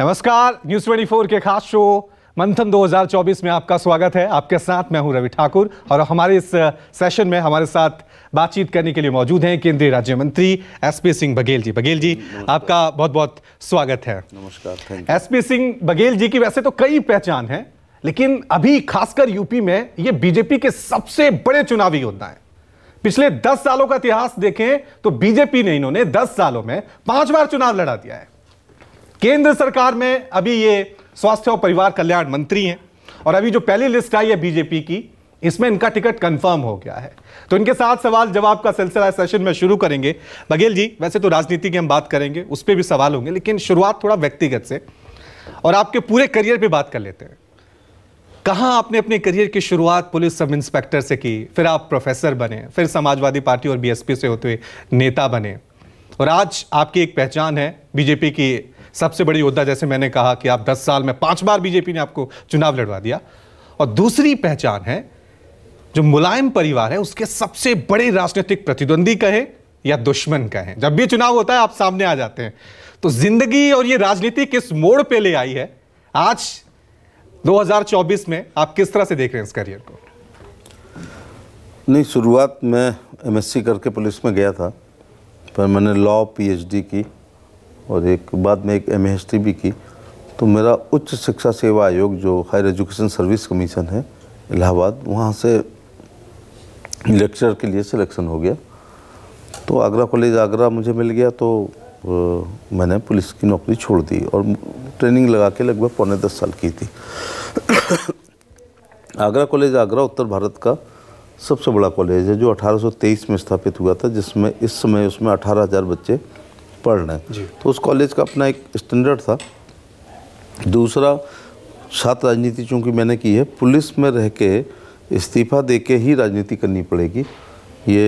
नमस्कार न्यूज 24 के खास शो मंथन 2024 में आपका स्वागत है आपके साथ मैं हूं रवि ठाकुर और हमारे इस सेशन में हमारे साथ बातचीत करने के लिए मौजूद हैं केंद्रीय राज्य मंत्री एसपी सिंह बघेल जी बघेल जी आपका बहुत बहुत स्वागत है नमस्कार एसपी सिंह बघेल जी की वैसे तो कई पहचान है लेकिन अभी खासकर यूपी में ये बीजेपी के सबसे बड़े चुनावी योद्धा है पिछले दस सालों का इतिहास देखें तो बीजेपी ने इन्होंने दस सालों में पांच बार चुनाव लड़ा दिया है केंद्र सरकार में अभी ये स्वास्थ्य और परिवार कल्याण मंत्री हैं और अभी जो पहली लिस्ट आई है बीजेपी की इसमें इनका टिकट कंफर्म हो गया है तो इनके साथ सवाल जवाब का सिलसिला सेशन में शुरू करेंगे बघेल जी वैसे तो राजनीति की हम बात करेंगे उस पर भी सवाल होंगे लेकिन शुरुआत थोड़ा व्यक्तिगत से और आपके पूरे करियर पर बात कर लेते हैं कहाँ आपने अपने करियर की शुरुआत पुलिस सब इंस्पेक्टर से की फिर आप प्रोफेसर बने फिर समाजवादी पार्टी और बीएसपी से होते हुए नेता बने और आज आपकी एक पहचान है बीजेपी की सबसे बड़ी योद्धा जैसे मैंने कहा कि आप 10 साल में पांच बार बीजेपी ने आपको चुनाव लड़वा दिया और दूसरी पहचान है जो मुलायम परिवार है उसके सबसे बड़े राजनीतिक प्रतिद्वंदी कहे या दुश्मन कहे जब भी चुनाव होता है आप सामने आ जाते हैं तो जिंदगी और ये राजनीति किस मोड़ पे ले आई है आज 2024 में आप किस तरह से देख रहे हैं इस करियर को नहीं शुरुआत में एमएससी करके पुलिस में गया था पर मैंने लॉ पीएचडी की और एक बाद में एक एम भी की तो मेरा उच्च शिक्षा सेवा आयोग जो हायर एजुकेशन सर्विस कमीशन है इलाहाबाद वहाँ से लेक्चर के लिए सिलेक्शन हो गया तो आगरा कॉलेज आगरा मुझे मिल गया तो मैंने पुलिस की नौकरी छोड़ दी और ट्रेनिंग लगा के लगभग पौने दस साल की थी आगरा कॉलेज आगरा उत्तर भारत का सबसे बड़ा कॉलेज है जो 1823 में स्थापित हुआ था जिसमें इस समय उसमें 18,000 बच्चे पढ़ रहे हैं तो उस कॉलेज का अपना एक स्टैंडर्ड था दूसरा सात राजनीति चूँकि मैंने की है पुलिस में रह के इस्तीफा दे के ही राजनीति करनी पड़ेगी ये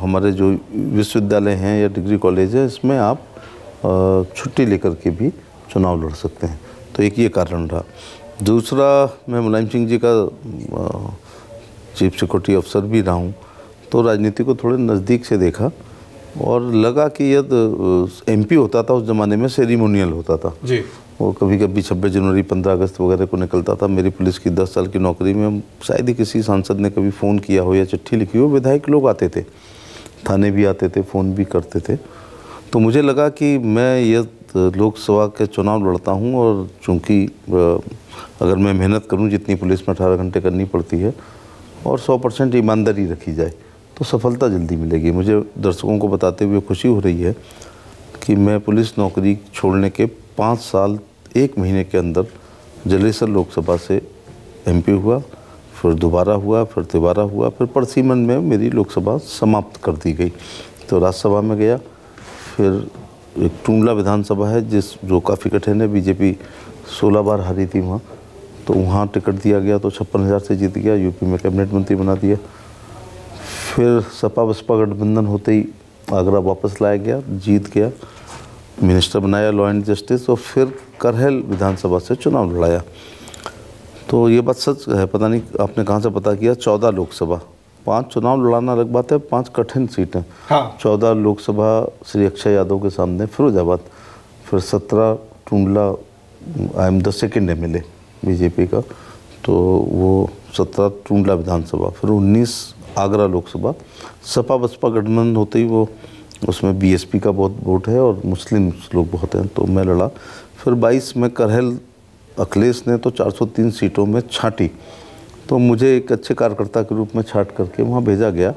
हमारे जो विश्वविद्यालय हैं या डिग्री कॉलेज है इसमें आप छुट्टी लेकर के भी चुनाव लड़ सकते हैं तो एक ये कारण रहा दूसरा मैं मुलायम सिंह जी का चीफ सिक्योरिटी अफसर भी रहा हूँ तो राजनीति को थोड़े नज़दीक से देखा और लगा कि यद एमपी होता था उस ज़माने में सेरिमोनियल होता था जी वो कभी कभी छब्बीस जनवरी पंद्रह अगस्त वगैरह को निकलता था मेरी पुलिस की दस साल की नौकरी में शायद ही किसी सांसद ने कभी फ़ोन किया हो या चिट्ठी लिखी हो विधायक लोग आते थे थाने भी आते थे फ़ोन भी करते थे तो मुझे लगा कि मैं यह लोकसभा के चुनाव लड़ता हूँ और चूँकि अगर मैं मेहनत करूँ जितनी पुलिस में अठारह घंटे करनी पड़ती है और सौ परसेंट ईमानदारी रखी जाए तो सफलता जल्दी मिलेगी मुझे दर्शकों को बताते हुए खुशी हो रही है कि मैं पुलिस नौकरी छोड़ने के पाँच साल एक महीने के अंदर जलेसर लोकसभा से एमपी हुआ फिर दोबारा हुआ फिर दोबारा हुआ फिर परसीमन में मेरी लोकसभा समाप्त कर दी गई तो राज्यसभा में गया फिर एक टूंडला विधानसभा है जिस जो काफ़ी कठिन है बीजेपी सोलह बार हारी थी वहाँ तो वहाँ टिकट दिया गया तो छप्पन हज़ार से जीत गया यूपी में कैबिनेट मंत्री बना दिया फिर सपा बसपा गठबंधन होते ही आगरा वापस लाया गया जीत गया मिनिस्टर बनाया लॉ एंड जस्टिस और फिर करहल विधानसभा से चुनाव लड़ाया तो ये बात सच है पता नहीं आपने कहाँ से पता किया चौदह लोकसभा पांच चुनाव लड़ाना अलग बात है पांच कठिन सीटें हाँ। चौदह लोकसभा श्री अक्षय यादव के सामने फिरोजाबाद फिर सत्रह Tundla I M the second M BJP का तो वो सत्रह टूडला विधानसभा फिर उन्नीस आगरा लोकसभा सपा बसपा गठबंधन होते ही वो उसमें बीएसपी का बहुत वोट है और मुस्लिम लोग बहुत हैं तो मैं लड़ा फिर 22 में करहल अखिलेश ने तो 403 सीटों में छाटी तो मुझे एक अच्छे कार्यकर्ता के रूप में छाट करके वहाँ भेजा गया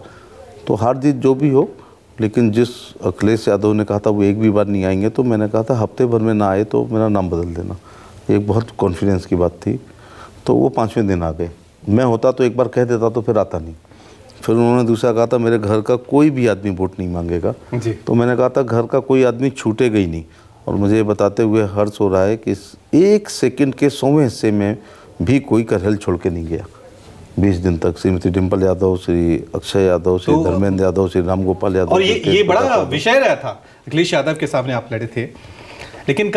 तो हार जीत जो भी हो लेकिन जिस अखिलेश यादव ने कहा था वो एक भी बार नहीं आएंगे तो मैंने कहा था हफ्ते भर में ना आए तो मेरा नाम बदल देना एक बहुत कॉन्फिडेंस की बात थी तो वो पाँचवें दिन आ गए मैं होता तो एक बार कह देता तो फिर आता नहीं फिर उन्होंने दूसरा कहा था मेरे घर का कोई भी आदमी वोट नहीं मांगेगा तो मैंने कहा था घर का कोई आदमी छूटे गई नहीं और मुझे ये बताते हुए हर्ष हो रहा है कि एक सेकंड के सोवें हिस्से में भी कोई करहल छोड़ के नहीं गया बीस दिन तक श्रीमती डिम्पल यादव श्री अक्षय यादव श्री तो, धर्मेंद्र यादव श्री रामगोपाल यादव और ये ये बड़ा विषय रहा था अखिलेश यादव के सामने आप लड़े थे लेकिन